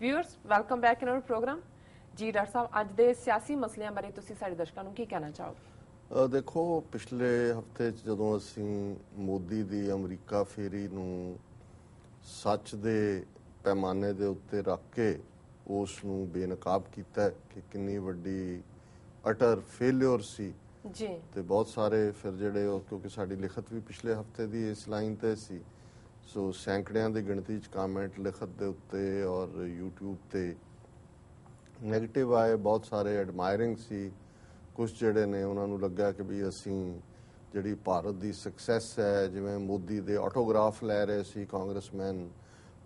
Viewers welcome back in our program ਜੀ doctor ਸਾਹਿਬ ਅੱਜ ਦੇ ਸਿਆਸੀ ਮਸਲਿਆਂ ਬਾਰੇ ਤੁਸੀਂ ਸਾਡੇ ਦਰਸ਼ਕਾਂ ਨੂੰ ਕੀ ਕਹਿਣਾ ਚਾਹੋਗੇ ਦੇਖੋ ਪਿਛਲੇ ਹਫਤੇ ਜਦੋਂ ਅਸੀਂ ਮੋਦੀ ਦੀ ਅਮਰੀਕਾ ਫੇਰੀ ਨੂੰ ਸੱਚ ਦੇ ਪੈਮਾਨੇ ਦੇ ਉੱਤੇ ਰੱਖ ਕੇ ਉਸ ਨੂੰ ਬੇਨਕਾਬ ਕੀਤਾ ਕਿ ਕਿੰਨੀ ਵੱਡੀ ਅਟਰ ਫੇਲਿਅਰ ਸੀ ਜੀ ਤੇ ਬਹੁਤ ਸਾਰੇ ਫਿਰ ਜਿਹੜੇ ਕਿਉਂਕਿ ਸਾਡੀ ਲਿਖਤ ਵੀ ਪਿਛਲੇ ਹਫਤੇ ਦੀ ਇਸ ਲਾਈਨ ਤੇ ਸੀ ਸੋ ਸੈਂਕੜਿਆਂ ਦੀ ਗਿਣਤੀ 'ਚ ਕਮੈਂਟ ਲਿਖਤ ਦੇ ਉੱਤੇ ਔਰ YouTube ਤੇ 네ਗੇਟਿਵ ਆਏ ਬਹੁਤ ਸਾਰੇ ਐਡਮਾਇਰਿੰਗ ਸੀ ਕੁਝ ਜਿਹੜੇ ਨੇ ਉਹਨਾਂ ਨੂੰ ਲੱਗਾ ਕਿ ਵੀ ਅਸੀਂ ਜਿਹੜੀ ਭਾਰਤ ਦੀ ਸਕਸੈਸ ਹੈ ਜਿਵੇਂ ਮੋਦੀ ਦੇ ਆਟੋਗ੍ਰਾਫ ਲੈ ਰਹੇ ਸੀ ਕਾਂਗਰਸਮੈਨ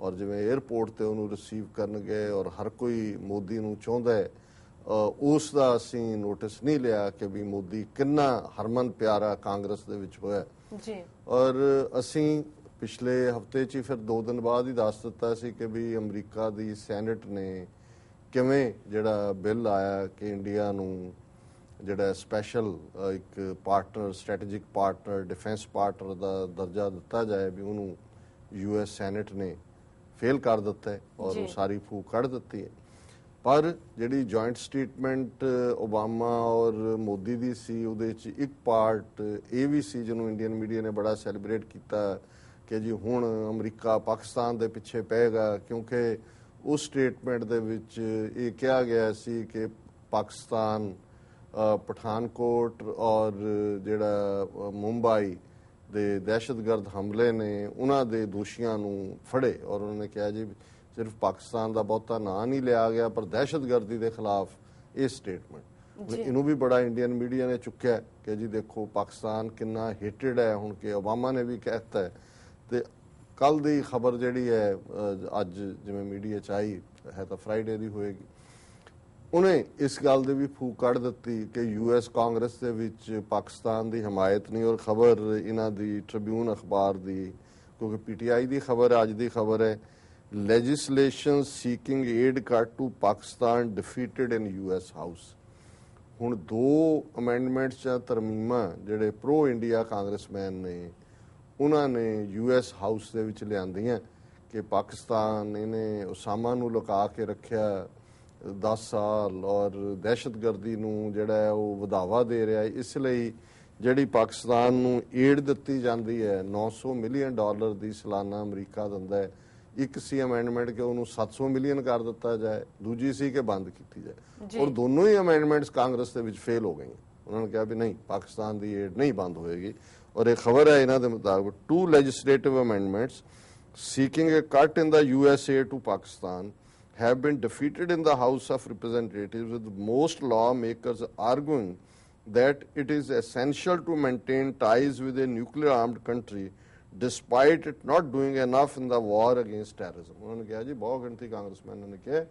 ਔਰ ਜਿਵੇਂ 에어ਪੋਰਟ ਤੇ ਉਹਨੂੰ ਰਿਸੀਵ ਕਰਨ ਗਏ ਔਰ ਹਰ ਕੋਈ ਮੋਦੀ ਨੂੰ ਚਾਹੁੰਦਾ ਹੈ ਉਸ ਦਾ ਅਸੀਂ ਨੋਟਿਸ ਨਹੀਂ ਲਿਆ ਕਿ ਵੀ ਮੋਦੀ ਕਿੰਨਾ ਹਰਮਨ ਪਿਆਰਾ ਕਾਂਗਰਸ ਦੇ ਵਿੱਚ ਹੋਇਆ ਜੀ ਔਰ ਅਸੀਂ ਪਿਛਲੇ ਹਫਤੇ 'ਚ ਫਿਰ 2 ਦਿਨ ਬਾਅਦ ਹੀ ਦੱਸ ਦਿੱਤਾ ਸੀ ਕਿ ਵੀ ਅਮਰੀਕਾ ਦੀ ਸੈਨੇਟ ਨੇ ਕਿਵੇਂ ਜਿਹੜਾ ਬਿੱਲ ਆਇਆ ਕਿ ਇੰਡੀਆ ਨੂੰ ਜਿਹੜਾ ਸਪੈਸ਼ਲ ਇੱਕ partner strategic partner defence partner ਦਾ ਦਰਜਾ ਦਿੱਤਾ ਜਾਏ ਵੀ ਉਹਨੂੰ ਯੂਐਸ ਸੈਨੇਟ ਨੇ ਫੇਲ ਕਰ ਦਿੱਤਾ ਔਰ ਉਹ ਸਾਰੀ ਫੂਕ ਕੱਢ ਦਿੱਤੀ ਹੈ ਪਰ ਜਿਹੜੀ ਜੁਆਇੰਟ ਸਟੇਟਮੈਂਟ ਓਬਾਮਾ ਔਰ ਮੋਦੀ ਦੀ ਸੀ ਉਹਦੇ ਵਿੱਚ ਇੱਕ ਪਾਰਟ ਇਹ ਵੀ ਸੀ ਜਿਹਨੂੰ ਇੰਡੀਅਨ ਮੀਡੀਆ ਨੇ ਬੜਾ ਸੈਲੀਬ੍ਰੇਟ ਕੀਤਾ ਕਿ ਜੀ ਹੁਣ ਅਮਰੀਕਾ ਪਾਕਿਸਤਾਨ ਦੇ ਪਿੱਛੇ ਪਏਗਾ ਕਿਉਂਕਿ ਉਸ ਸਟੇਟਮੈਂਟ ਦੇ ਵਿੱਚ ਇਹ ਕਿਹਾ ਗਿਆ ਸੀ ਕਿ ਪਾਕਿਸਤਾਨ ਪਠਾਨਕੋਟ ਔਰ ਜਿਹੜਾ ਮੁੰਬਈ ਦੇ ਦਹਿਸ਼ਤਗਰਦ ਹਮਲੇ ਨੇ ਉਹਨਾਂ ਦੇ ਦੋਸ਼ੀਆਂ ਨੂੰ ਫੜੇ ਔਰ ਉਹਨਾਂ ਨੇ ਕਿਹਾ ਜੀ ਸਿਰਫ ਪਾਕਿਸਤਾਨ ਦਾ ਬਹੁਤਾ ਨਾਂ ਨਹੀਂ ਲਿਆ ਗਿਆ ਪਰ ਦਹਿਸ਼ਤਗਰਦੀ ਦੇ ਖਿਲਾਫ ਇਹ ਸਟੇਟਮੈਂਟ ਇਹਨੂੰ ਵੀ ਬੜਾ ਇੰਡੀਅਨ ਮੀਡੀਆ ਨੇ ਚੁੱਕਿਆ ਕਿ ਜੀ ਦੇਖੋ ਪਾਕਿਸਤਾਨ ਕਿੰਨਾ ਹੇਟਡ ਹੈ ਹੁਣ ਕਿ ਓਬਾਮਾ ਨੇ ਵੀ ਕਹਿਤਾ ਹੈ ਤੇ ਕੱਲ ਦੀ ਖਬਰ ਜਿਹੜੀ ਹੈ ਅੱਜ ਜਿਵੇਂ ਮੀਡੀਆ ਚ ਆਈ ਹੈ ਤਾਂ ਫਰਾਈਡੇ ਦੀ ਹੋਏਗੀ ਉਹਨੇ ਇਸ ਗੱਲ ਦੇ ਵੀ ਫੂਕ ਕੱਢ ਦਿੱਤੀ ਕਿ ਯੂਐਸ ਕਾਂਗਰਸ ਦੇ ਵਿੱਚ ਪਾਕਿਸਤਾਨ ਦੀ ਹਮਾਇਤ ਨਹੀਂ ਔਰ ਖਬਰ ਇਹਨਾਂ ਦੀ ਟ੍ਰਿਬਿਊਨ ਅਖਬਾਰ ਦੀ ਕਿਉਂਕਿ ਪੀਟੀਆਈ ਦੀ ਖਬਰ ਅੱਜ ਦੀ ਖਬਰ ਹੈ legislation seeking aid cut to Pakistan defeated in US house ਹੁਣ ਦੋ ਅਮੈਂਡਮੈਂਟਸ ਜਾਂ ਤਰਮੀਮਾਂ ਜਿਹੜੇ ਪ੍ਰੋ ਇੰਡੀਆ ਕਾਂਗਰਸਮੈਨ ਨੇ ਉਹਨਾਂ ਨੇ ਯੂਐਸ ਹਾਊਸ ਦੇ ਵਿੱਚ ਲਿਆਂਦੀਆਂ ਕਿ ਪਾਕਿਸਤਾਨ ਇਹਨੇ ਉਸਾਮਾ ਨੂੰ ਲੁਕਾ ਕੇ ਰੱਖਿਆ 10 ਸਾਲ ਔਰ ਦਹਿਸ਼ਤਗਰਦੀ ਨੂੰ ਜਿਹੜਾ ਉਹ ਵਧਾਵਾ ਦੇ ਰਿਹਾ ਇਸ ਲਈ ਜਿਹੜੀ ਪਾਕਿਸਤਾਨ ਨੂੰ ਏਡ ਦਿੱਤੀ ਜਾਂਦੀ ਹੈ 900 ਮਿਲੀਅਨ ਡਾਲਰ ਦੀ ਸਾਲਾਨਾ ਅਮਰੀਕਾ ਦਿੰਦਾ ਹੈ ਇੱਕ ਸੀ ਅਮੈਂਡਮੈਂਟ ਕਿ ਉਹਨੂੰ 700 ਮਿਲੀਅਨ ਕਰ ਦਿੱਤਾ ਜਾਏ ਦੂਜੀ ਸੀ ਕਿ ਬੰਦ ਕੀਤੀ ਜਾਏ ਔਰ ਦੋਨੋਂ ਹੀ ਅਮੈਂਡਮੈਂਟਸ ਕਾਂਗਰਸ ਦੇ ਵਿੱਚ ਫੇਲ ਹੋ ਗਈਆਂ ਉਹਨਾਂ ਨੇ ਕਿਹਾ ਵੀ ਨਹੀਂ ਪਾਕਿਸਤਾਨ ਦੀ ਏਡ ਨਹੀਂ ਬੰਦ ਹੋਏਗੀ ਔਰ ਇਹ ਖਬਰ ਹੈ ਇਹਨਾਂ ਦੇ ਮੁਤਾਬਕ two legislative amendments seeking a cut in the USA to Pakistan have been defeated in the House of Representatives, with most lawmakers arguing that it is essential to maintain ties with a nuclear armed country despite it not doing enough in the war against terrorism. ਉਹਨਾਂ ਨੇ ਕਿਹਾ ਜੀ ਬਹੁਤ ਗਿਣਤੀ ਕਾਂਗਰਸਮੈਨਾਂ ਨੇ ਕਿਹਾ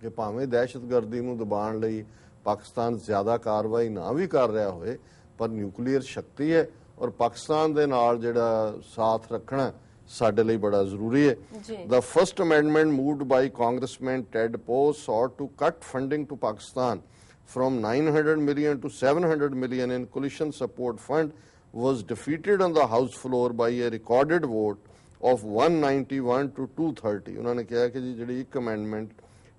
ਕਿ ਭਾਵੇਂ ਦਹਿਸ਼ਤਗਰਦੀ ਨੂੰ ਦਬਾਉਣ ਲਈ ਪਾਕਿਸਤਾਨ ਜ਼ਿਆਦਾ ਕਾਰਵਾਈ ਨਾ ਵੀ ਕਰ ਰਿਹਾ ਹੋਵੇ ਪਰ ਨਿਊਕਲੀਅਰ ਸ਼ਕਤੀ ਹੈ ਔਰ ਪਾਕਿਸਤਾਨ ਦੇ ਨਾਲ ਜਿਹੜਾ ਸਾਥ ਰੱਖਣਾ ਸਾਡੇ ਲਈ ਬੜਾ ਜ਼ਰੂਰੀ ਹੈ the first amendment moved by congressman Ted Poe sought to cut funding to Pakistan from 900 million to 700 million in coalition support fund was defeated on the house floor by a recorded vote of 191 to 230 ਉਹਨਾਂ ਨੇ ਕਿਹਾ ਕਿ ਜਿਹੜੀ ਇੱਕ amendment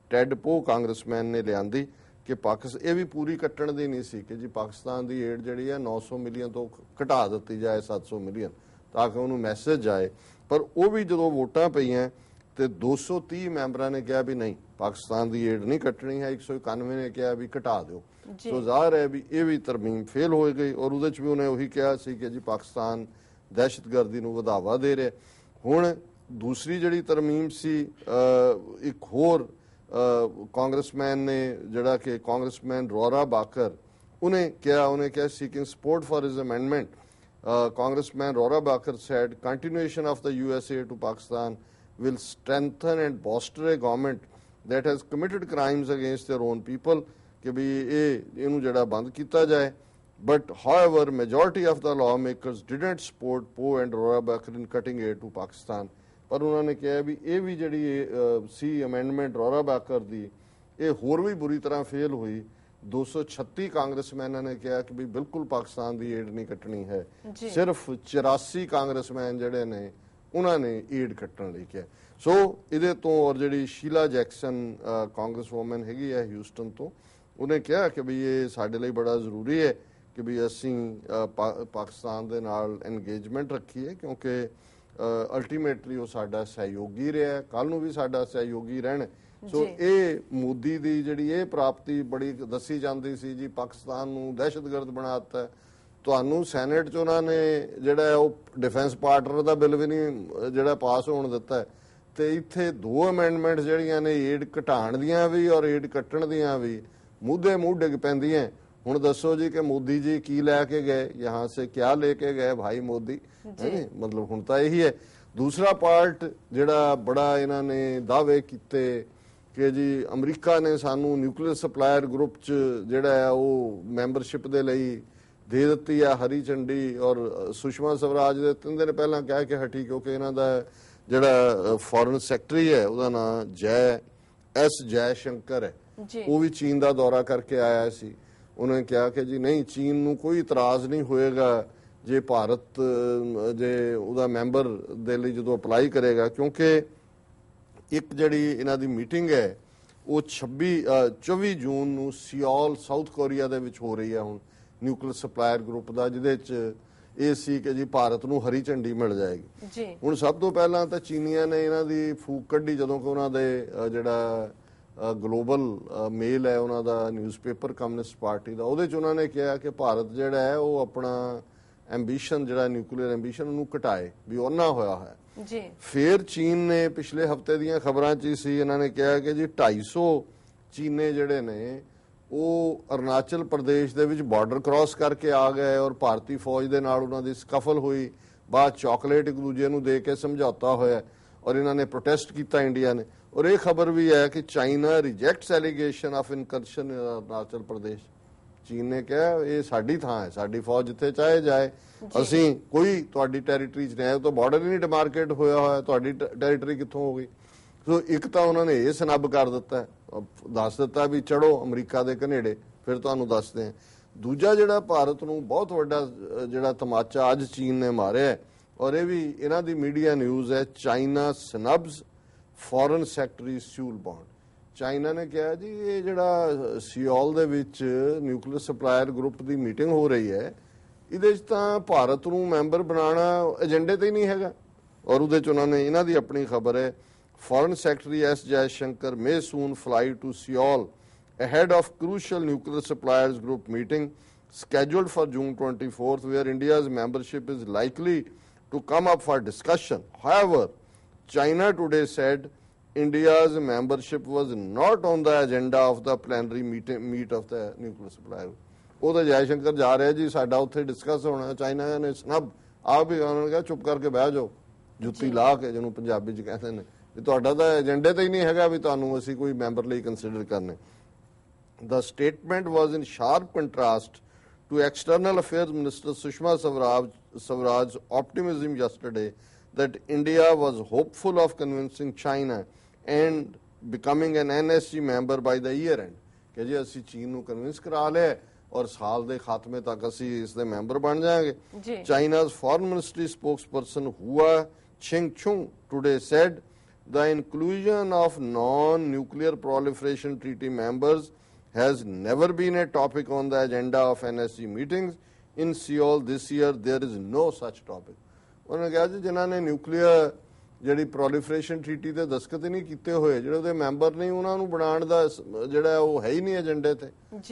ਟੈਡ ਪੋ congressman ਨੇ ਲਿਆਂਦੀ ਕਿ ਪਾਕਿਸਤਾਨ ਇਹ ਵੀ ਪੂਰੀ ਕੱਟਣ ਦੀ ਨਹੀਂ ਸੀ ਕਿ ਜੀ ਪਾਕਿਸਤਾਨ ਦੀ ਏਡ ਜਿਹੜੀ ਹੈ 900 ਮਿਲੀਅਨ ਤੋਂ ਘਟਾ ਦਿੱਤੀ ਜਾਏ 700 ਮਿਲੀਅਨ ਤਾਂ ਕਿ ਉਹਨੂੰ ਮੈਸੇਜ ਆਏ ਪਰ ਉਹ ਵੀ ਜਦੋਂ ਵੋਟਾਂ ਪਈਆਂ ਤੇ 230 ਮੈਂਬਰਾਂ ਨੇ ਕਿਹਾ ਵੀ ਨਹੀਂ ਪਾਕਿਸਤਾਨ ਦੀ ਏਡ ਨਹੀਂ ਕੱਟਣੀ ਹੈ 191 ਨੇ ਕਿਹਾ ਵੀ ਘਟਾ ਦਿਓ ਸੋ ਜ਼ਾਹਰ ਹੈ ਵੀ ਇਹ ਵੀ ਤਰਮੀਮ ਫੇਲ ਹੋ ਗਈ ਔਰ ਉਹਦੇ ਚ ਵੀ ਉਹਨੇ ਉਹੀ ਕਿਹਾ ਸੀ ਕਿ ਜੀ ਪਾਕਿਸਤਾਨ ਦਹਿਸ਼ਤਗਰਦੀ ਨੂੰ ਵਧਾਵਾ ਦੇ ਰਿਹਾ ਹੁਣ ਦੂਸਰੀ ਜਿਹੜੀ ਤਰਮੀਮ ਸੀ ਇੱਕ ਹੋਰ ਕਾਂਗਰਸਮੈਨ ਨੇ ਜਿਹੜਾ ਕਿ ਕਾਂਗਰਸਮੈਨ ਰੋਰਾ ਬਾਕਰ ਉਹਨੇ ਕਿਹਾ ਉਹਨੇ ਕਿਹਾ seeking support for his amendment congressman Rohrabacher said continuation of the USA to Pakistan will strengthen and bolster a government that has committed crimes against their own people ਕਿ ਵੀ ਇਹ ਇਹਨੂੰ ਜਿਹੜਾ ਬੰਦ ਕੀਤਾ ਜਾਏ but however majority of the law makers didn't support Poe and Rohrabacher in cutting aid to Pakistan ਪਰ ਉਹਨਾਂ ਨੇ ਕਿਹਾ ਵੀ ਇਹ ਵੀ ਜਿਹੜੀ ਸੀ ਅਮੈਂਡਮੈਂਟ ਰੋਰਾ ਬਾਕਰ ਦੀ ਇਹ ਹੋਰ ਵੀ ਬੁਰੀ ਤਰ੍ਹਾਂ ਫੇਲ ਹੋਈ 236 ਕਾਂਗਰਸਮੈਨਾਂ ਨੇ ਕਿਹਾ ਕਿ ਵੀ ਬਿਲਕੁਲ ਪਾਕਿਸਤਾਨ ਦੀ ਏਡ ਨਹੀਂ ਕੱਟਣੀ ਹੈ ਸਿਰਫ 84 ਕਾਂਗਰਸਮੈਨ ਜਿਹੜੇ ਨੇ ਉਹਨਾਂ ਨੇ ਏਡ ਕੱਟਣ ਲਈ ਕਿਹਾ ਸੋ ਇਹਦੇ ਤੋਂ ਔਰ ਜਿਹੜੀ ਸ਼ੀਲਾ ਜੈਕਸਨ ਕਾਂਗਰਸ ਔਮਨ ਹੈਗੀ ਹੈ ਹਿਊਸਟਨ ਤੋਂ ਉਹਨੇ ਕਿਹਾ ਕਿ ਵੀ ਇਹ ਸਾਡੇ ਲਈ ਬੜਾ ਜ਼ਰੂਰੀ ਹੈ ਕਿ ਵੀ ਅਸੀਂ ਪਾਕਿਸਤਾਨ ਦੇ ਨਾਲ ਇੰਗੇਜਮੈਂਟ ਰੱਖੀਏ ਕਿਉਂਕਿ ਅਲਟੀਮੇਟਲੀ ਉਹ ਸਾਡਾ ਸਹਿਯੋਗੀ ਰਿਹਾ ਕੱਲ ਨੂੰ ਵੀ ਸਾਡਾ ਸਹਿਯੋਗੀ ਰਹਿਣ ਸੋ ਇਹ ਮੋਦੀ ਦੀ ਜਿਹੜੀ ਇਹ ਪ੍ਰਾਪਤੀ ਬੜੀ ਦੱਸੀ ਜਾਂਦੀ ਸੀ ਜੀ ਪਾਕਿਸਤਾਨ ਨੂੰ ਦਹਿਸ਼ਤਗਰਦ ਬਣਾਤਾ ਤੁਹਾਨੂੰ ਸੈਨੇਟ 'ਚ ਉਹਨਾਂ ਨੇ ਜਿਹੜਾ ਉਹ ਡਿਫੈਂਸ ਪਾਰਟਨਰ ਦਾ ਬਿੱਲ ਵੀ ਨਹੀਂ ਜਿਹੜਾ ਪਾਸ ਹੋਣ ਦਿੱਤਾ ਤੇ ਇੱਥੇ ਦੋ ਅਮੈਂਡਮੈਂਟਸ ਜਿਹੜੀਆਂ ਨੇ ਏਡ ਘਟਾਉਣ ਦੀਆਂ ਵੀ ਔਰ ਏਡ ਕੱਟਣ ਦੀਆਂ ਵੀ ਮੂਦੇ ਮੂੰਹ ਡਿੱਗ ਪੈਂਦੀਆਂ ਹੁਣ ਦੱਸੋ ਜੀ ਕਿ ਮੋਦੀ ਜੀ ਕੀ ਲੈ ਕੇ ਗਏ ਯਹਾਂ ਸੇ ਕਿਆ ਲੈ ਕੇ ਗਏ ਭਾਈ ਮੋਦੀ ਹੈ ਮਤਲਬ ਹੁਣ ਤਾਂ ਇਹੀ ਹੈ ਦੂਸਰਾ ਪਾਰਟ ਜਿਹੜਾ ਬੜਾ ਇਹਨਾਂ ਨੇ ਦਾਅਵੇ ਕੀਤੇ ਕਿ ਜੀ ਅਮਰੀਕਾ ਨੇ ਸਾਨੂੰ ਨਿਊਕਲੀਅਰ ਸਪਲਾਇਰ ਗਰੁੱਪ ਚ ਜਿਹੜਾ ਹੈ ਉਹ ਮੈਂਬਰਸ਼ਿਪ ਦੇ ਲਈ ਦੇ ਦਿੱਤੀ ਆ ਹਰੀ ਚੰਡੀ ਔਰ ਸੁਸ਼ਮਾ ਸਵਰਾਜ ਦੇ ਤਿੰਨ ਦਿਨ ਪਹਿਲਾਂ ਕਹਿ ਕੇ ਹਟੀ ਕਿਉਂਕਿ ਇਹਨਾਂ ਦਾ ਜਿਹੜਾ ਫੋਰਨ ਸੈਕਟਰੀ ਹੈ ਉਹਦਾ ਨਾਮ ਜੈ ਐਸ ਜੈ ਸ਼ੰਕਰ ਹੈ ਉਹ ਵੀ ਚੀਨ ਦਾ ਦੌਰਾ ਕਰਕੇ ਆਇਆ ਸੀ ਉਹਨਾਂ ਨੇ ਕਿਹਾ ਕਿ ਜੀ ਨਹੀਂ ਚੀਨ ਨੂੰ ਕੋਈ ਇਤਰਾਜ਼ ਨਹੀਂ ਹੋਏਗਾ ਜੇ ਭਾਰਤ ਜੇ ਉਹਦਾ ਮੈਂਬਰ ਦੇ ਲਈ ਜਦੋਂ ਅਪਲਾਈ ਕਰੇਗਾ ਕਿਉਂਕਿ ਇੱਕ ਜਿਹੜੀ ਇਹਨਾਂ ਦੀ ਮੀਟਿੰਗ ਹੈ ਉਹ 26 24 ਜੂਨ ਨੂੰ ਸਿਓਲ ਸਾਊਥ ਕੋਰੀਆ ਦੇ ਵਿੱਚ ਹੋ ਰਹੀ ਹੈ ਹੁਣ ਨਿਊਕਲੀਅਰ ਸਪਲਾਇਰ ਗਰੁੱਪ ਦਾ ਜਿਹਦੇ ਵਿੱਚ ਇਹ ਸੀ ਕਿ ਜੀ ਭਾਰਤ ਨੂੰ ਹਰੀ ਝੰਡੀ ਮਿਲ ਜਾਏਗੀ ਜੀ ਹੁਣ ਸਭ ਤੋਂ ਪਹਿਲਾਂ ਤਾਂ ਚੀਨੀਆਂ ਨੇ ਇਹਨਾਂ ਦੀ ਫੂਕ ਕੱਢੀ ਜਦੋਂ ਕਿ ਉਹਨਾਂ ਦੇ ਜਿਹੜਾ ਗਲੋਬਲ ਮੇਲ ਹੈ ਉਹਨਾਂ ਦਾ ਨਿਊਜ਼ਪੇਪਰ ਕਮਿਊਨਿਸਟ ਪਾਰਟੀ ਦਾ ਉਹਦੇ 'ਚ ਉਹਨਾਂ ਨੇ ਕਿਹਾ ਕਿ ਭਾਰਤ ਜਿਹੜਾ ਹੈ ਉਹ ਆਪਣਾ ਐਂਬੀਸ਼ਨ ਜਿਹੜਾ ਨਿਊਕਲੀਅਰ ਐਂਬੀਸ਼ਨ ਉਹਨੂੰ ਘਟਾਏ ਵੀ ਉਹਨਾਂ ਹੋਇਆ ਹੈ ਜੀ ਫਿਰ ਚੀਨ ਨੇ ਪਿਛਲੇ ਹਫਤੇ ਦੀਆਂ ਖਬਰਾਂ 'ਚ ਸੀ ਇਹਨਾਂ ਨੇ ਕਿਹਾ ਕਿ ਜੀ 250 ਚੀਨੇ ਜਿਹੜੇ ਨੇ ਉਹ ਅਰਨਾਚਲ ਪ੍ਰਦੇਸ਼ ਦੇ ਵਿੱਚ ਬਾਰਡਰ ਕ੍ਰਾਸ ਕਰਕੇ ਆ ਗਏ ਔਰ ਭਾਰਤੀ ਫੌਜ ਦੇ ਨਾਲ ਉਹਨਾਂ ਦੀ ਸਕਫਲ ਹੋਈ ਬਾਅਦ ਚਾਕਲੇਟ ਇੱਕ ਦੂਜੇ ਨੂੰ ਦੇ ਕੇ ਸਮਝੌਤਾ ਹੋਇਆ ਔਰ ਇਹਨਾਂ ਨੇ ਪ੍ਰੋਟੈਸਟ ਕੀਤਾ ਇੰਡੀਆ ਨੇ ਔਰ ਇਹ ਖਬਰ ਵੀ ਹੈ ਕਿ China rejects allegation of incursion Arunachal Pradesh ਚੀਨ ਨੇ ਕਿਹਾ ਇਹ ਸਾਡੀ ਥਾਂ ਹੈ ਸਾਡੀ ਫੌਜ ਜਿੱਥੇ ਚਾਹੇ ਜਾਏ ਅਸੀਂ ਕੋਈ ਤੁਹਾਡੀ ਟੈਰੀਟਰੀ 'ਚ ਨਹੀਂ ਤਾਂ ਬਾਰਡਰ ਹੀ ਨਹੀਂ ਡਿਮਾਰਕੇਟ ਹੋਇਆ ਹੋਇਆ ਤੁਹਾਡੀ ਟੈਰੀਟਰੀ ਕਿੱਥੋਂ ਹੋ ਗਈ ਸੋ ਇੱਕ ਤਾਂ ਉਹਨਾਂ ਨੇ ਇਹ ਸਨੱਬ ਕਰ ਦਿੱਤਾ ਦੱਸ ਦਿੱਤਾ ਵੀ ਚੜੋ ਅਮਰੀਕਾ ਦੇ ਕਨੇੜੇ ਫਿਰ ਤੁਹਾਨੂੰ ਦੱਸਦੇ ਹਾਂ ਦੂਜਾ ਜਿਹੜਾ ਭਾਰਤ ਨੂੰ ਬਹੁਤ ਵੱਡਾ ਜਿਹੜਾ ਤਮਾਚਾ ਅੱਜ ਚੀਨ ਨੇ ਮਾਰਿਆ ਹੈ ਔਰ ਇਹ ਵੀ ਇਹਨਾਂ ਦੀ ਮੀਡੀਆ ਨਿਊਜ਼ ਹੈ China snubs foreign secretary Seoul bound China ਨੇ ਕਿਹਾ ਜੀ ਇਹ ਜਿਹੜਾ ਸਿਓਲ ਦੇ ਵਿੱਚ ਨਿਊਕਲੀਅਰ ਸਪਲਾਇਰ ਗਰੁੱਪ ਦੀ ਮੀਟਿੰਗ ਹੋ ਰਹੀ ਹੈ ਇਹਦੇ 'ਚ ਤਾਂ ਭਾਰਤ ਨੂੰ ਮੈਂਬਰ ਬਣਾਉਣਾ ਏਜੰਡੇ ਤੇ ਹੀ ਨਹੀਂ ਹੈਗਾ ਔਰ ਉਹਦੇ ਚ ਉਹਨਾਂ ਨੇ ਇਹਨਾਂ ਦੀ ਆਪਣੀ ਖਬਰ ਹੈ foreign secretary S Jaishankar may soon fly to Seoul ahead of crucial nuclear suppliers group meeting scheduled for June 24th where India's membership is likely to come up for discussion. However, China today said India's membership was not on the agenda of the plenary meet, meet of the nuclear supply. ਉਹ ਤਾਂ ਜੈਸ਼ੰਕਰ ਜਾ ਰਿਹਾ ਜੀ ਸਾਡਾ ਉੱਥੇ discuss ਹੋਣਾ China ਨੇ ਸਨਬ ਆਪ ਹੀ ਉਹਨਾਂ ਨੇ ਕਿਹਾ ਚੁੱਪ ਕਰਕੇ ਬਹਿ ਜਾਓ ਜੁੱਤੀ ਲਾ ਕੇ ਜਿਹਨੂੰ ਪੰਜਾਬੀ ਚ ਕਹਿੰਦੇ ਨੇ ਵੀ ਤੁਹਾਡਾ ਤਾਂ ਏਜੰਡੇ ਤਾਂ ਹੀ ਨਹੀਂ ਹੈਗਾ ਵੀ ਤੁਹਾਨੂੰ ਅਸੀਂ ਕੋਈ ਮੈਂਬਰ ਲਈ ਕੰਸੀਡਰ ਕਰਨੇ the statement was in sharp contrast to External Affairs Minister Sushma Swaraj, Swaraj's optimism yesterday that India was hopeful of convincing China and becoming an NSC member by the year end ਕਿ ਜੀ ਅਸੀਂ ਚੀਨ ਨੂੰ convince ਕਰਾ ਲਿਆ ਔਰ ਸਾਲ ਦੇ ਖਾਤਮੇ ਤੱਕ ਅਸੀਂ ਇਸ ਦੇ ਮੈਂਬਰ ਬਣ ਜਾਾਂਗੇ China's foreign ministry spokesperson Hua Chunying today said the inclusion of non-nuclear proliferation treaty members has never been a topic on the agenda of NSG meetings. In Seoul this year, there is no such topic. ਉਹਨਾਂ ਕਿਹਾ ਜੀ ਜਿਨ੍ਹਾਂ ਨੇ nuclear ਜਿਹੜੀ ਪ੍ਰੋਲੀਫਰੇਸ਼ਨ treaty ਤੇ ਦਸਖਤ ਹੀ ਨਹੀਂ ਕੀਤੇ ਹੋਏ ਜਿਹੜੇ ਉਹਦੇ ਮੈਂਬਰ ਨਹੀਂ ਉਹਨਾਂ ਨੂੰ ਬਣਾਉਣ ਦਾ ਜਿਹੜਾ ਉਹ ਹੈ ਹੀ ਨਹੀਂ ਏਜੰਡੇ ਤੇ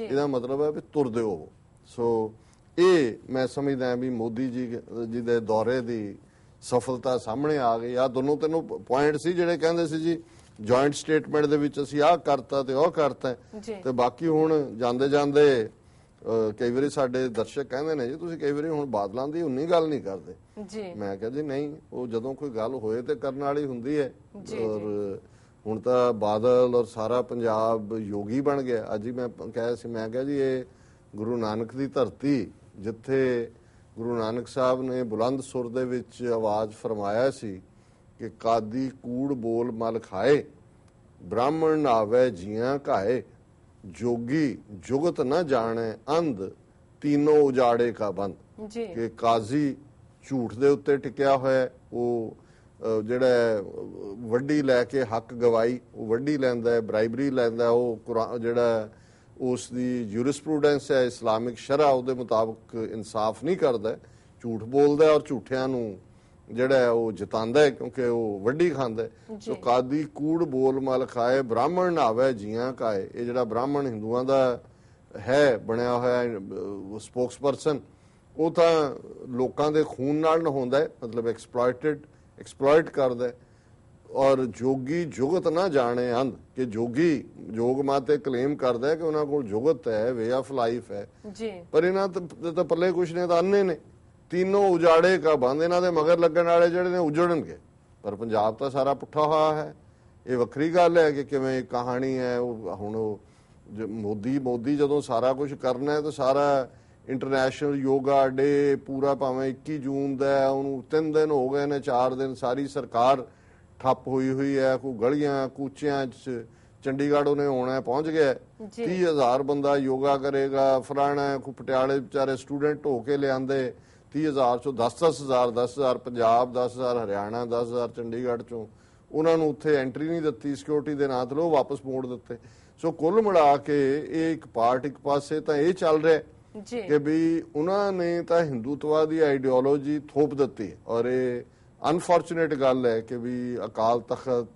ਇਹਦਾ ਮਤਲਬ ਹੈ ਵੀ ਤੁਰਦੇ ਹੋ ਸੋ ਇਹ ਮੈਂ ਸਮਝਦਾ ਵੀ ਮੋਦੀ ਜੀ ਜੀ ਦੇ ਦੌਰੇ ਦੀ ਸਫਲਤਾ ਸਾਹਮਣੇ ਆ ਗਈ ਆ ਦੋਨੋਂ ਤੈਨੂੰ ਪੁਆਇੰਟ ਸੀ ਜਿਹੜੇ ਕਹਿੰਦੇ ਸੀ ਜੀ ਜੁਆਇੰਟ ਸਟੇਟਮੈਂਟ ਦੇ ਵਿੱਚ ਅਸੀਂ ਆਹ ਕਰਤਾ ਤੇ ਉਹ ਕਰਤਾ ਤੇ ਬਾਕੀ ਹੁਣ ਜਾਂਦੇ ਜਾਂਦੇ ਕਈ ਵਾਰੀ ਸਾਡੇ ਦਰਸ਼ਕ ਕਹਿੰਦੇ ਨੇ ਜੀ ਤੁਸੀਂ ਕਈ ਵਾਰੀ ਹੁਣ ਬਾਦਲਾਂ ਦੀ ਉਨੀ ਗੱਲ ਨਹੀਂ ਕਰਦੇ ਜੀ ਮੈਂ ਕਿਹਾ ਜੀ ਨਹੀਂ ਉਹ ਜਦੋਂ ਕੋਈ ਗੱਲ ਹੋਏ ਤੇ ਕਰਨ ਵਾਲੀ ਹੁੰਦੀ ਹੈ ਔਰ ਹੁਣ ਤਾਂ ਬਾਦਲ ਔਰ ਸਾਰਾ ਪੰਜਾਬ ਯੋਗੀ ਬਣ ਗਿਆ ਅੱਜ ਹੀ ਮੈਂ ਕਹਿਆ ਸੀ ਮੈਂ ਕਿਹਾ ਜੀ ਇਹ ਗੁਰੂ ਨਾਨਕ ਦੀ ਧਰਤੀ ਜਿੱਥੇ ਗੁਰੂ ਨਾਨਕ ਸਾਹਿਬ ਨੇ ਬੁਲੰਦ ਸੁਰ ਦੇ ਵਿੱਚ ਆਵਾਜ਼ ਫਰਮਾਇਆ ਸੀ ਕਿ ਕਾਦੀ ਕੂੜ ਬੋਲ ਮਲ ਖਾਏ ਬ੍ਰਾਹਮਣ ਨਾਵੇ ਜੀਆਂ ਘਾਏ ਜੋਗੀ ਜੁਗਤ ਨਾ ਜਾਣੇ ਅੰਧ ਤੀਨੋ ਉਜਾੜੇ ਕਾ ਬੰਦ ਜੀ ਕਿ ਕਾਜ਼ੀ ਝੂਠ ਦੇ ਉੱਤੇ ਟਿਕਿਆ ਹੋਇਆ ਉਹ ਜਿਹੜਾ ਵੱਡੀ ਲੈ ਕੇ ਹੱਕ ਗਵਾਈ ਉਹ ਵੱਡੀ ਲੈਂਦਾ ਹੈ ਬ੍ਰਾਈਬਰੀ ਲੈਂਦਾ ਉਹ ਜਿਹੜਾ ਉਸ ਦੀ ਜੂਰਿਸਪਰੂਡੈਂਸ ਹੈ ਇਸਲਾਮਿਕ ਸ਼ਰਾ ਉਹਦੇ ਮੁਤਾਬਕ ਇਨਸਾਫ ਨਹੀਂ ਕਰਦਾ ਝੂਠ ਬੋਲਦਾ ਔਰ ਝੂਠਿਆਂ ਨੂੰ ਜਿਹੜਾ ਉਹ ਜਿਤਾਂਦਾ ਹੈ ਕਿਉਂਕਿ ਉਹ ਵੱਡੀ ਖਾਂਦਾ ਸੋ ਕਾਦੀ ਕੂੜ ਬੋਲ ਮਲ ਖਾਏ ਬ੍ਰਾਹਮਣ ਨਾਵੇ ਜੀਆਂ ਕਾਏ ਇਹ ਜਿਹੜਾ ਬ੍ਰਾਹਮਣ ਹਿੰਦੂਆਂ ਦਾ ਹੈ ਬਣਿਆ ਹੋਇਆ ਸਪੋਕਸਪਰਸਨ ਉਹ ਤਾਂ ਲੋਕਾਂ ਦੇ ਖੂਨ ਨਾਲ ਨਹਾਉਂਦਾ ਹੈ ਮਤਲਬ ਐਕਸਪਲੋਇਟਡ ਐਕਸਪਲੋਇਟ ਕਰਦਾ ਹੈ ਔਰ ਜੋਗੀ ਜੁਗਤ ਨਾ ਜਾਣੇ ਹਨ ਕਿ ਜੋਗੀ ਜੋਗ ਮਾਤੇ ਕਲੇਮ ਕਰਦਾ ਕਿ ਉਹਨਾਂ ਕੋਲ ਜੁਗਤ ਹੈ ਵੇ ਆਫ ਲਾਈਫ ਹੈ ਜੀ ਪਰ ਇਹਨਾਂ ਤਾਂ ਪੱਲੇ ਕੁਛ ਨੇ ਤਾਂ ਅੰਨੇ ਨੇ ਤਿੰਨੋਂ ਉਜਾੜੇ ਕਾ ਬੰਦ ਇਹਨਾਂ ਦੇ ਮਗਰ ਲੱਗਣ ਵਾਲੇ ਜਿਹੜੇ ਨੇ ਉਜੜਨਗੇ ਪਰ ਪੰਜਾਬ ਤਾਂ ਸਾਰਾ ਪੁੱਠਾ ਹੋਇਆ ਹੈ ਇਹ ਵੱਖਰੀ ਗੱਲ ਹੈ ਕਿ ਕਿਵੇਂ ਕਹਾਣੀ ਹੈ ਉਹ ਹੁਣ ਉਹ ਮੋਦੀ ਮੋਦੀ ਜਦੋਂ ਸਾਰਾ ਕੁਝ ਕਰਨਾ ਹੈ ਤਾਂ ਸਾਰਾ ਇੰਟਰਨੈਸ਼ਨਲ ਯੋਗਾ ਡੇ ਪੂਰਾ ਭਾਵੇਂ 21 ਜੂਨ ਦਾ ਹੈ ਉਹਨੂੰ 3 ਦਿਨ ਹੋ ਗਏ ਨੇ 4 ਦਿਨ ਸਾਰੀ ਸਰਕਾਰ ਠੱਪ ਹੋਈ ਹੋਈ ਹੈ ਕੋ ਗਲੀਆਂ ਕੂਚਿਆਂ 'ਚ ਚੰਡੀਗੜ੍ਹ ਉਹਨੇ ਆਉਣਾ ਪਹੁੰਚ ਗਿਆ 30000 ਬੰਦਾ ਯੋਗਾ ਕਰੇਗਾ ਫਰਾਣਾ ਕੋ ਪਟਿਆਲੇ ਵਿਚਾਰੇ ਸਟੂਡੈਂਟ ਹੋ ਕੇ ਲਿਆਂਦੇ 30000 ਚੋਂ 10-10000 10000 ਪੰਜਾਬ 10000 ਹਰਿਆਣਾ 10000 ਚੰਡੀਗੜ੍ਹ ਚੋਂ ਉਹਨਾਂ ਨੂੰ ਉੱਥੇ ਐਂਟਰੀ ਨਹੀਂ ਦਿੱਤੀ ਸਿਕਿਉਰਿਟੀ ਦੇ ਨਾਂ ਤੇ ਲੋ ਵਾਪਸ ਮੋੜ ਦਿੱਤੇ ਸੋ ਕੁੱਲ ਮਿਲਾ ਕੇ ਇਹ ਇੱਕ ਪਾਰਟ ਇੱਕ ਪਾਸੇ ਤਾਂ ਇਹ ਚੱਲ ਰਿਹਾ ਜੀ ਕਿ ਵੀ ਉਹਨਾਂ ਨੇ ਤਾਂ ਦੀ ਆਈਡੀਓਲੋਜੀ ਥੋਪ ਦਿੱਤੀ ਔਰ ਇਹ ਅਨਫੋਰਚੂਨੇਟ ਗੱਲ ਹੈ ਕਿ ਵੀ ਅਕਾਲ ਤਖਤ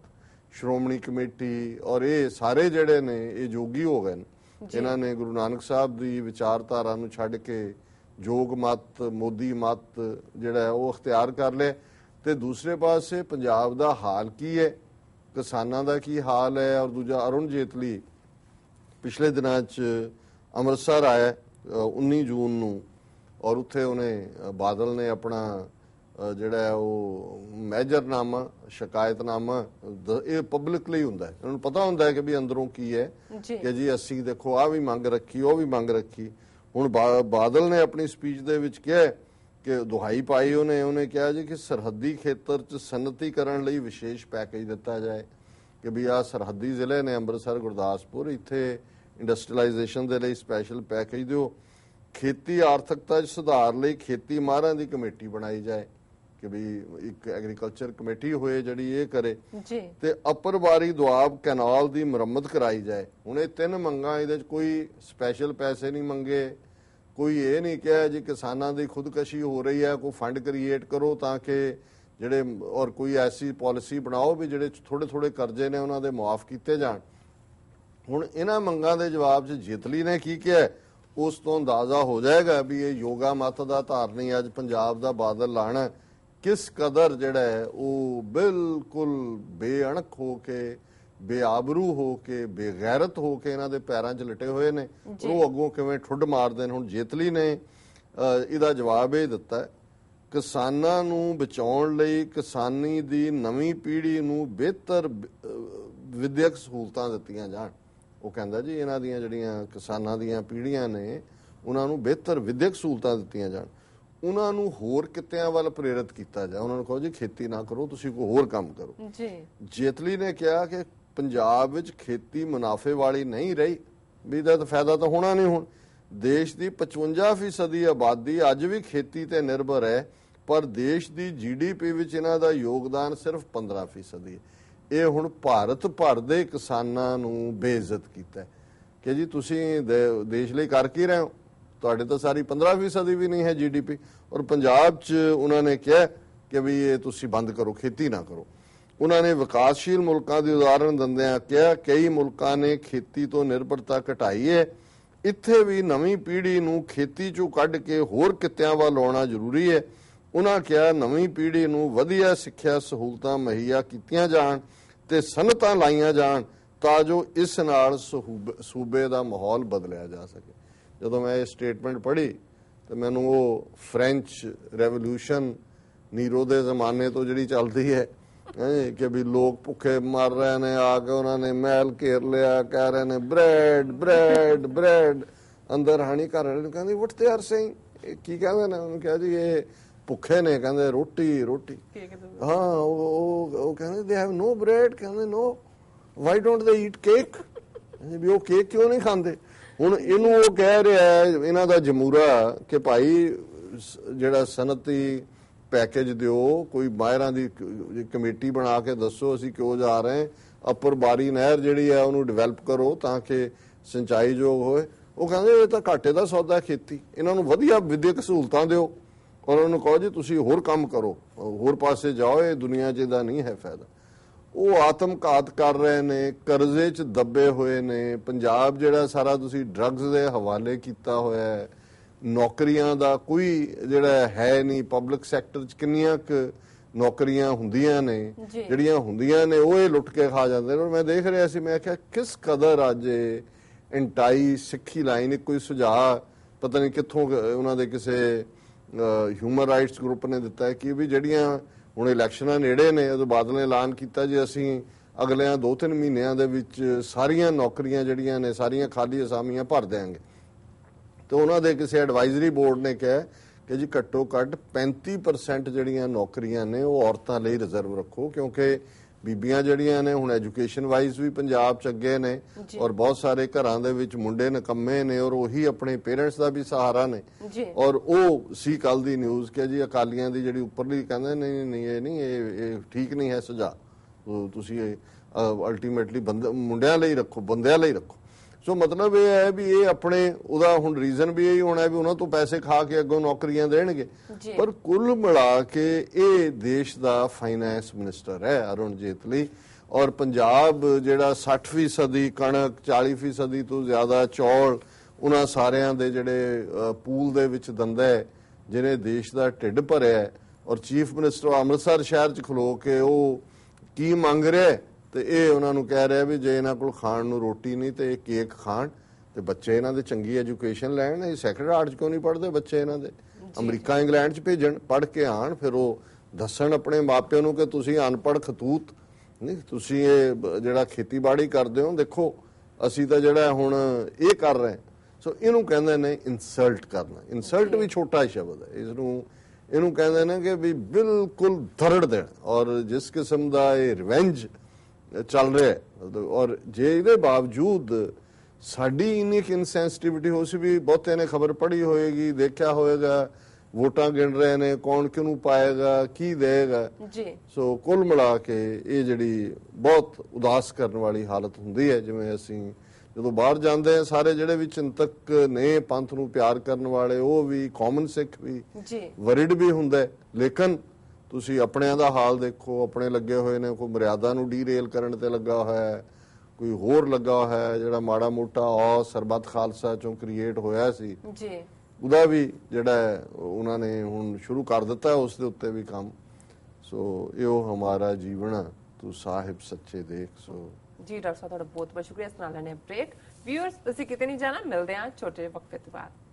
ਸ਼੍ਰੋਮਣੀ ਕਮੇਟੀ ਔਰ ਇਹ ਸਾਰੇ ਜਿਹੜੇ ਨੇ ਇਹ ਜੋਗੀ ਹੋ ਗਏ ਨੇ ਇਹਨਾਂ ਨੇ ਗੁਰੂ ਨਾਨਕ ਸਾਹਿਬ ਦੀ ਵਿਚਾਰਧਾਰਾ ਨੂੰ ਛੱਡ ਕੇ ਜੋਗ ਮਤ ਮੋਦੀ ਮਤ ਜਿਹੜਾ ਉਹ اختیار ਕਰ ਲਿਆ ਤੇ ਦੂਸਰੇ ਪਾਸੇ ਪੰਜਾਬ ਦਾ ਹਾਲ ਕੀ ਹੈ ਕਿਸਾਨਾਂ ਦਾ ਕੀ ਹਾਲ ਹੈ ਔਰ ਦੂਜਾ ਅਰੁਣ ਜੇਤਲੀ ਪਿਛਲੇ ਦਿਨਾਂ 'ਚ ਅੰਮ੍ਰਿਤਸਰ ਆਇਆ 19 ਜੂਨ ਨੂੰ ਔਰ ਉੱਥੇ ਉਹਨੇ ਬਾਦਲ ਨੇ ਆਪਣਾ ਜਿਹੜਾ ਉਹ ਮੈਜਰ ਨਾਮ ਸ਼ਿਕਾਇਤ ਨਾਮ ਇਹ ਪਬਲਿਕਲੀ ਹੁੰਦਾ ਹੈ ਉਹਨੂੰ ਨੂੰ ਪਤਾ ਹੁੰਦਾ ਹੈ ਕਿ ਵੀ ਅੰਦਰੋਂ ਕੀ ਹੈ ਕਿ ਜੀ ਅਸੀਂ ਦੇਖੋ ਆ ਵੀ ਮੰਗ ਰੱਖੀ ਉਹ ਵੀ ਮੰਗ ਰੱਖੀ ਹੁਣ ਬਾਦਲ ਨੇ ਆਪਣੀ ਸਪੀਚ ਦੇ ਵਿੱਚ ਕਿਹਾ ਕਿ ਦੁਹਾਈ ਪਾਈ ਉਹਨੇ ਉਹਨੇ ਕਿਹਾ ਜੀ ਕਿ ਸਰਹੱਦੀ ਖੇਤਰ 'ਚ ਕਰਨ ਲਈ ਵਿਸ਼ੇਸ਼ ਪੈਕੇਜ ਦਿੱਤਾ ਜਾਏ ਕਿ ਵੀ ਆ ਸਰਹੱਦੀ ਜ਼ਿਲ੍ਹੇ ਨੇ ਅੰਮ੍ਰਿਤਸਰ ਗੁਰਦਾਸਪੁਰ ਇੱਥੇ ਇੰਡਸਟਰੀਅਲਾਈਜੇਸ਼ਨ ਦੇ ਲਈ ਸਪੈਸ਼ਲ ਪੈਕੇਜ ਦਿਓ ਖੇਤੀ ਆਰਥਿਕਤਾ 'ਚ ਸੁਧਾਰ ਲਈ ਖੇਤੀ ਮਾਹਰਾਂ ਦੀ ਕਮੇਟੀ ਬਣਾਈ ਜਾਏ ਕਿ ਵੀ ਇੱਕ ਐਗਰੀਕਲਚਰ ਕਮੇਟੀ ਹੋਏ ਜਿਹੜੀ ਇਹ ਕਰੇ ਜੀ ਤੇ ਅਪਰ ਬਾਰੀ ਦੁਆਬ ਕੈਨਾਲ ਦੀ ਮੁਰੰਮਤ ਕਰਾਈ ਜਾਏ ਹੁਣ ਇਹ ਤਿੰਨ ਮੰਗਾਂ ਇਹਦੇ 'ਚ ਕੋਈ ਸਪੈਸ਼ਲ ਪੈਸੇ ਨਹੀਂ ਮੰਗੇ ਕੋਈ ਇਹ ਨਹੀਂ ਕਿਹਾ ਜੀ ਕਿਸਾਨਾਂ ਦੀ ਖੁਦਕਸ਼ੀ ਹੋ ਰਹੀ ਹੈ ਕੋਈ ਫੰਡ ਕ੍ਰੀਏਟ ਕਰੋ ਤਾਂ ਕਿ ਜਿਹੜੇ ਔਰ ਕੋਈ ਐਸੀ ਪਾਲਿਸੀ ਬਣਾਓ ਵੀ ਜਿਹੜੇ ਥੋੜੇ ਥੋੜੇ ਕਰਜ਼ੇ ਨੇ ਉਹਨਾਂ ਦੇ ਮਾਫ ਕੀਤੇ ਜਾਣ ਹੁਣ ਇਹਨਾਂ ਮੰਗਾਂ ਦੇ ਜਵਾਬ 'ਚ ਜੇਤਲੀ ਨੇ ਕੀ ਕਿਹਾ ਉਸ ਤੋਂ ਅੰਦਾਜ਼ਾ ਹੋ ਜਾਏਗਾ ਵੀ ਇਹ ਯੋਗਾ ਮਤ ਦਾ ਧਾਰਨੀ ਅੱਜ ਪੰਜਾਬ ਦਾ ਬਾਦਲ ਲਾਣਾ ਕਿਸ ਕਦਰ ਜਿਹੜਾ ਉਹ ਬਿਲਕੁਲ ਬੇਅਣਖ ਹੋ ਕੇ ਬੇਆਬਰੂ ਹੋ ਕੇ ਬੇਗੈਰਤ ਹੋ ਕੇ ਇਹਨਾਂ ਦੇ ਪੈਰਾਂ 'ਚ ਲਟੇ ਹੋਏ ਨੇ ਉਹ ਅੱਗੋਂ ਕਿਵੇਂ ਠੁੱਡ ਮਾਰਦੇ ਨੇ ਹੁਣ ਜੇਤਲੀ ਨੇ ਇਹਦਾ ਜਵਾਬ ਇਹ ਦਿੱਤਾ ਕਿਸਾਨਾਂ ਨੂੰ ਬਚਾਉਣ ਲਈ ਕਿਸਾਨੀ ਦੀ ਨਵੀਂ ਪੀੜ੍ਹੀ ਨੂੰ ਬਿਹਤਰ ਵਿਦਿਅਕ ਸਹੂਲਤਾਂ ਦਿੱਤੀਆਂ ਜਾਣ ਉਹ ਕਹਿੰਦਾ ਜੀ ਇਹਨਾਂ ਦੀਆਂ ਜਿਹੜੀਆਂ ਕਿਸਾਨਾਂ ਦੀਆਂ ਪੀੜ੍ਹੀਆਂ ਨੇ ਉਹਨਾਂ ਨੂੰ ਬਿਹਤਰ ਵਿਦਿਅਕ ਸਹੂਲਤਾਂ ਦਿੱਤੀਆਂ ਜਾਣ ਉਹਨਾਂ ਨੂੰ ਹੋਰ ਕਿੱਤਿਆਂ ਵੱਲ ਪ੍ਰੇਰਿਤ ਕੀਤਾ ਜਾ ਉਹਨਾਂ ਨੂੰ ਕਹੋ ਜੀ ਖੇਤੀ ਨਾ ਕਰੋ ਤੁਸੀਂ ਕੋਈ ਹੋਰ ਕੰਮ ਕਰੋ ਜੀ ਜੇਤਲੀ ਨੇ ਕਿਹਾ ਕਿ ਪੰਜਾਬ ਵਿੱਚ ਖੇਤੀ ਮੁਨਾਫੇ ਵਾਲੀ ਨਹੀਂ ਰਹੀ ਵੀ ਤਾਂ ਫਾਇਦਾ ਤਾਂ ਹੋਣਾ ਨਹੀਂ ਹੁਣ ਦੇਸ਼ ਦੀ 55% ਦੀ ਆਬਾਦੀ ਅੱਜ ਵੀ ਖੇਤੀ ਤੇ ਨਿਰਭਰ ਹੈ ਪਰ ਦੇਸ਼ ਦੀ ਜੀਡੀਪੀ ਵਿੱਚ ਇਹਨਾਂ ਦਾ ਯੋਗਦਾਨ ਸਿਰਫ 15% ਹੈ ਇਹ ਹੁਣ ਭਾਰਤ ਭਰ ਦੇ ਕਿਸਾਨਾਂ ਨੂੰ ਬੇਇੱਜ਼ਤ ਕੀਤਾ ਕਿ ਜੀ ਤੁਸੀਂ ਦੇਸ਼ ਲਈ ਕਰ ਕੀ ਰਹੇ ਹੋ ਤੁਹਾਡੇ ਤਾਂ ਸਾਰੀ 15% ਵੀ ਨਹੀਂ ਹੈ ਜੀਡੀਪੀ ਔਰ ਪੰਜਾਬ 'ਚ ਉਹਨਾਂ ਨੇ ਕਿਹਾ ਕਿ ਵੀ ਇਹ ਤੁਸੀਂ ਬੰਦ ਕਰੋ ਖੇਤੀ ਨਾ ਕਰੋ ਉਹਨਾਂ ਨੇ ਵਿਕਾਸਸ਼ੀਲ ਮੁਲਕਾਂ ਦੇ ਉਦਾਹਰਣ ਦਿੰਦਿਆਂ ਕਿਹਾ ਕਈ ਮੁਲਕਾਂ ਨੇ ਖੇਤੀ ਤੋਂ ਨਿਰਭਰਤਾ ਘਟਾਈ ਹੈ ਇੱਥੇ ਵੀ ਨਵੀਂ ਪੀੜ੍ਹੀ ਨੂੰ ਖੇਤੀ ਚੋਂ ਕੱਢ ਕੇ ਹੋਰ ਕਿੱਤਿਆਂ ਵੱਲ ਲਾਉਣਾ ਜ਼ਰੂਰੀ ਹੈ ਉਹਨਾਂ ਕਿਹਾ ਨਵੀਂ ਪੀੜ੍ਹੀ ਨੂੰ ਵਧੀਆ ਸਿੱਖਿਆ ਸਹੂਲਤਾਂ ਮਹੱਈਆ ਕੀਤੀਆਂ ਜਾਣ ਤੇ ਸਨਤਾਂ ਲਾਈਆਂ ਜਾਣ ਤਾਂ ਜੋ ਇਸ ਨਾਲ ਸੂਬੇ ਦਾ ਮਾਹੌਲ ਬਦਲਿਆ ਜਾ ਸਕੇ ਜਦੋਂ ਮੈਂ ਇਹ ਸਟੇਟਮੈਂਟ ਪੜ੍ਹੀ ਤੇ ਮੈਨੂੰ ਉਹ ਫ੍ਰੈਂਚ ਰੈਵੋਲੂਸ਼ਨ ਨੀਰੋ ਦੇ ਜ਼ਮਾਨੇ ਤੋਂ ਜਿਹੜੀ ਚੱਲਦੀ ਹੈ ਹੈ ਕਿ ਵੀ ਲੋਕ ਭੁੱਖੇ ਮਰ ਰਹੇ ਨੇ ਆ ਕੇ ਉਹਨਾਂ ਨੇ ਮਹਿਲ ਘੇਰ ਲਿਆ ਕਹਿ ਰਹੇ ਨੇ ਬ੍ਰੈਡ ਬ੍ਰੈਡ ਬ੍ਰੈਡ ਅੰਦਰ ਹਾਨੀ ਕਰ ਰਹੇ ਨੇ ਕਹਿੰਦੇ ਉੱਠਦੇ ਹਰ ਆਰ ਕੀ ਕਹਿੰਦੇ ਨੇ ਉਹਨੂੰ ਕਿਹਾ ਜੀ ਇਹ ਭੁੱਖੇ ਨੇ ਕਹਿੰਦੇ ਰੋਟੀ ਰੋਟੀ ਹਾਂ ਉਹ ਉਹ ਕਹਿੰਦੇ ਦੇ ਹੈਵ ਨੋ ਬ੍ਰੈਡ ਕਹਿੰਦੇ no why don't they eat cake ਵੀ ਉਹ ਕੇਕ ਕਿਉਂ ਨਹੀਂ ਖਾਂਦੇ ਹੁਣ ਇਹਨੂੰ ਉਹ ਕਹਿ ਰਿਹਾ ਇਹਨਾਂ ਦਾ ਜਮੂਰਾ ਕਿ ਭਾਈ ਜਿਹੜਾ ਸਨਤੀ ਪੈਕੇਜ ਦਿਓ ਕੋਈ ਮਾਇਰਾਂ ਦੀ ਕਮੇਟੀ ਬਣਾ ਕੇ ਦੱਸੋ ਅਸੀਂ ਕਿਉਂ ਜਾ ਰਹੇ ਅਪਰ ਬਾਰੀ ਨਹਿਰ ਜਿਹੜੀ ਹੈ ਉਹਨੂੰ ਡਿਵੈਲਪ ਕਰੋ ਤਾਂ ਕਿ ਸਿੰਚਾਈ ਯੋਗ ਹੋਏ ਉਹ ਕਹਿੰਦੇ ਇਹ ਤਾਂ ਘਾਟੇ ਦਾ ਸੌਦਾ ਖੇਤੀ ਇਹਨਾਂ ਨੂੰ ਵਧੀਆ ਵਿਦਿਅਕ ਸਹੂਲਤਾਂ ਦਿਓ ਔਰ ਉਹਨੂੰ ਕਹੋ ਜੀ ਤੁਸੀਂ ਹੋਰ ਕੰਮ ਕਰੋ ਹੋਰ ਪਾਸੇ ਜਾਓ ਇਹ ਦੁਨੀਆ 'ਚ ਦਾ ਨਹੀਂ ਹੈ ਫਾਇਦਾ ਉਹ ਆਤਮਕਾਤ ਕਰ ਰਹੇ ਨੇ ਕਰਜ਼ੇ 'ਚ ਦੱਬੇ ਹੋਏ ਨੇ ਪੰਜਾਬ ਜਿਹੜਾ ਸਾਰਾ ਤੁਸੀਂ ਡਰੱਗਸ ਦੇ ਹਵਾਲੇ ਕੀਤਾ ਹੋਇਆ ਹੈ ਨੌਕਰੀਆਂ ਦਾ ਕੋਈ ਜਿਹੜਾ ਹੈ ਨਹੀਂ ਪਬਲਿਕ ਸੈਕਟਰ 'ਚ ਕਿੰਨੀਆਂ ਕੁ ਨੌਕਰੀਆਂ ਹੁੰਦੀਆਂ ਨੇ ਜਿਹੜੀਆਂ ਹੁੰਦੀਆਂ ਨੇ ਉਹ ਇਹ ਲੁੱਟ ਕੇ ਖਾ ਜਾਂਦੇ ਨੇ ਮੈਂ ਦੇਖ ਰਿਹਾ ਸੀ ਮੈਂ ਕਿਹਾ ਕਿਸ ਕਦਰ ਅੱਜ ਇੰਟਾਈ ਸਿੱਖੀ ਲਾਈਨ ਕੋਈ ਸੁਝਾਅ ਪਤਾ ਨਹੀਂ ਕਿੱਥੋਂ ਉਹਨਾਂ ਦੇ ਕਿਸੇ ਹਿਊਮਨ ਰਾਈਟਸ ਗਰੁੱਪ ਨੇ ਦਿੱਤਾ ਕਿ ਵੀ ਜਿਹੜੀਆਂ ਹੁਣ ਇਲੈਕਸ਼ਨਾਂ ਨੇੜੇ ਨੇ ਉਹ ਬਾਦਲ ਨੇ ਐਲਾਨ ਕੀਤਾ ਜੇ ਅਸੀਂ ਅਗਲੇ 2-3 ਮਹੀਨਿਆਂ ਦੇ ਵਿੱਚ ਸਾਰੀਆਂ ਨੌਕਰੀਆਂ ਜਿਹੜੀਆਂ ਨੇ ਸਾਰੀਆਂ ਖਾਲੀ ਅਸਾਮੀਆਂ ਭਰ ਦੇਾਂਗੇ ਤੇ ਉਹਨਾਂ ਦੇ ਕਿਸੇ ਐਡਵਾਈਜ਼ਰੀ ਬੋਰਡ ਨੇ ਕਿਹਾ ਕਿ ਜੀ ਘੱਟੋ ਘੱਟ 35% ਜਿਹੜੀਆਂ ਨੌਕਰੀਆਂ ਨੇ ਉਹ ਔਰਤਾਂ ਲਈ ਰਿਜ਼ਰਵ ਰੱਖੋ ਕਿਉਂਕਿ ਬੀਬੀਆਂ ਜਿਹੜੀਆਂ ਨੇ ਹੁਣ ਐਜੂਕੇਸ਼ਨ ਵਾਈਜ਼ ਵੀ ਪੰਜਾਬ ਚ ਅੱਗੇ ਨੇ ਔਰ ਬਹੁਤ ਸਾਰੇ ਘਰਾਂ ਦੇ ਵਿੱਚ ਮੁੰਡੇ ਨਕੰਮੇ ਨੇ ਔਰ ਉਹੀ ਆਪਣੇ ਪੇਰੈਂਟਸ ਦਾ ਵੀ ਸਹਾਰਾ ਨੇ ਔਰ ਉਹ ਸੀ ਕੱਲ ਦੀ ਨਿਊਜ਼ ਕਿ ਜੀ ਅਕਾਲੀਆਂ ਦੀ ਜਿਹੜੀ ਉੱਪਰਲੀ ਕਹਿੰਦੇ ਨਹੀਂ ਨਹੀਂ ਇਹ ਨਹੀਂ ਇਹ ਠੀਕ ਨਹੀਂ ਹੈ ਸੁਝਾ ਤੁਸੀਂ ਅਲਟੀਮੇਟਲੀ ਮੁੰਡਿਆਂ ਲਈ ਰੱਖੋ ਬੰਦਿਆਂ ਲਈ ਰੱਖੋ ਸੋ ਮਤਲਬ ਇਹ ਹੈ ਵੀ ਇਹ ਆਪਣੇ ਉਹਦਾ ਹੁਣ ਰੀਜ਼ਨ ਵੀ ਇਹ ਹੋਣਾ ਵੀ ਉਹਨਾਂ ਤੋਂ ਪੈਸੇ ਖਾ ਕੇ ਅੱਗੋਂ ਨੌਕਰੀਆਂ ਦੇਣਗੇ ਪਰ ਕੁੱਲ ਮਿਲਾ ਕੇ ਇਹ ਦੇਸ਼ ਦਾ ਫਾਈਨੈਂਸ ਮਿਨਿਸਟਰ ਹੈ ਅਰੁਣ ਜੇਤਲੀ ਔਰ ਪੰਜਾਬ ਜਿਹੜਾ 60 ਸਦੀ ਕਣਕ 40 ਫੀਸਦੀ ਤੋਂ ਜ਼ਿਆਦਾ ਚੌਲ ਉਹਨਾਂ ਸਾਰਿਆਂ ਦੇ ਜਿਹੜੇ ਪੂਲ ਦੇ ਵਿੱਚ ਦੰਦਾ ਹੈ ਜਿਹਨੇ ਦੇਸ਼ ਦਾ ਢਿੱਡ ਭਰਿਆ ਔਰ ਚੀਫ ਮਿਨਿਸਟਰ ਅੰਮ੍ਰਿਤਸਰ ਸ਼ਹਿਰ 'ਚ ਖਲੋ ਕੇ ਉਹ ਕੀ ਮੰਗ ਰਿਹਾ ਤੇ ਇਹ ਉਹਨਾਂ ਨੂੰ ਕਹਿ ਰਿਹਾ ਵੀ ਜੇ ਇਹਨਾਂ ਕੋਲ ਖਾਣ ਨੂੰ ਰੋਟੀ ਨਹੀਂ ਤੇ ਇਹ ਕੇਕ ਖਾਣ ਤੇ ਬੱਚੇ ਇਹਨਾਂ ਦੇ ਚੰਗੀ ਐਜੂਕੇਸ਼ਨ ਲੈਣ ਇਹ ਸੈਕਟਰ ਆਰਟਸ ਕਿਉਂ ਨਹੀਂ ਪੜ੍ਹਦੇ ਬੱਚੇ ਇਹਨਾਂ ਦੇ ਅਮਰੀਕਾ ਇੰਗਲੈਂਡ 'ਚ ਭੇਜਣ ਪੜ੍ਹ ਕੇ ਆਣ ਫਿਰ ਉਹ ਦੱਸਣ ਆਪਣੇ ਮਾਪਿਆਂ ਨੂੰ ਕਿ ਤੁਸੀਂ ਅਨਪੜ੍ਹ ਖਤੂਤ ਨਹੀਂ ਤੁਸੀਂ ਇਹ ਜਿਹੜਾ ਖੇਤੀਬਾੜੀ ਕਰਦੇ ਹੋ ਦੇਖੋ ਅਸੀਂ ਤਾਂ ਜਿਹੜਾ ਹੁਣ ਇਹ ਕਰ ਰਹੇ ਸੋ ਇਹਨੂੰ ਕਹਿੰਦੇ ਨੇ ਇਨਸਲਟ ਕਰਨਾ ਇਨਸਲਟ ਵੀ ਛੋਟਾ ਸ਼ਬਦ ਹੈ ਇਸ ਨੂੰ ਇਹਨੂੰ ਕਹਿੰਦੇ ਨੇ ਕਿ ਵੀ ਬਿਲਕੁਲ ਧਰੜ ਦੇਣ ਔਰ ਜਿਸ ਕਿਸਮ ਦਾ ਇਹ ਰਿਵੈਂਜ ਚੱਲ ਰਿਹਾ ਔਰ ਜੇ ਇਹਦੇ ਬਾਵਜੂਦ ਸਾਡੀ ਇਨੀ ਕਿ ਇਨਸੈਂਸਿਟੀਵਿਟੀ ਹੋ ਸੀ ਵੀ ਬਹੁਤੇ ਨੇ ਖਬਰ ਪੜ੍ਹੀ ਹੋਏਗੀ ਦੇਖਿਆ ਹੋਏਗਾ ਵੋਟਾਂ ਗਿਣ ਰਹੇ ਨੇ ਕੌਣ ਕਿਹਨੂੰ ਪਾਏਗਾ ਕੀ ਦੇਗਾ ਜੀ ਸੋ ਕੁੱਲ ਮਿਲਾ ਕੇ ਇਹ ਜਿਹੜੀ ਬਹੁਤ ਉਦਾਸ ਕਰਨ ਵਾਲੀ ਹਾਲਤ ਹੁੰਦੀ ਹੈ ਜਿਵੇਂ ਅਸੀਂ ਜਦੋਂ ਬਾਹਰ ਜਾਂਦੇ ਆ ਸਾਰੇ ਜਿਹੜੇ ਵੀ ਚਿੰਤਕ ਨੇ ਪੰਥ ਨੂੰ ਪਿਆਰ ਕਰਨ ਵਾਲੇ ਉਹ ਵੀ ਕਾਮਨ ਸਿੱਖ ਵੀ ਜੀ ਵਰਿਡ ਵੀ ਹੁੰਦਾ ਲੇਕਿਨ ਤੁਸੀਂ ਆਪਣਿਆਂ ਦਾ ਹਾਲ ਦੇਖੋ ਆਪਣੇ ਲੱਗੇ ਹੋਏ ਨੇ ਕੋਈ ਮਰਿਆਦਾ ਨੂੰ ਡੀਰੇਲ ਕਰਨ ਤੇ ਲੱਗਾ ਹੋਇਆ ਹੈ ਕੋਈ ਹੋਰ ਲੱਗਾ ਹੋਇਆ ਹੈ ਜਿਹੜਾ ਮਾੜਾ ਮੋਟਾ ਆ ਸਰਬੱਤ ਖਾਲਸਾ ਚੋਂ ਕ੍ਰੀਏਟ ਹੋਇਆ ਸੀ ਜੀ ਉਹਦਾ ਵੀ ਜਿਹੜਾ ਉਹਨਾਂ ਨੇ ਹੁਣ ਸ਼ੁਰੂ ਕਰ ਦਿੱਤਾ ਉਸ ਦੇ ਉੱਤੇ ਵੀ ਕੰਮ ਸੋ ਇਹੋ ਹਮਾਰਾ ਜੀਵਨ ਤੂੰ ਸਾਹਿਬ ਸੱਚੇ ਦੇਖ ਸੋ ਜੀ ਡਾਕਟਰ ਸਾਹਿਬ ਤੁਹਾਡਾ ਬਹੁਤ ਬਹੁਤ ਸ਼ੁਕਰੀਆ ਇਸ ਨਾਲ ਲੈਣੇ ਬ੍ਰੇਕ ਵੀਅਰਸ ਤੁਸੀਂ ਕਿਤੇ ਨਹੀਂ ਜਾਣਾ ਮਿਲਦੇ ਆ ਛੋਟੇ ਵਕਤ ਬਾਅਦ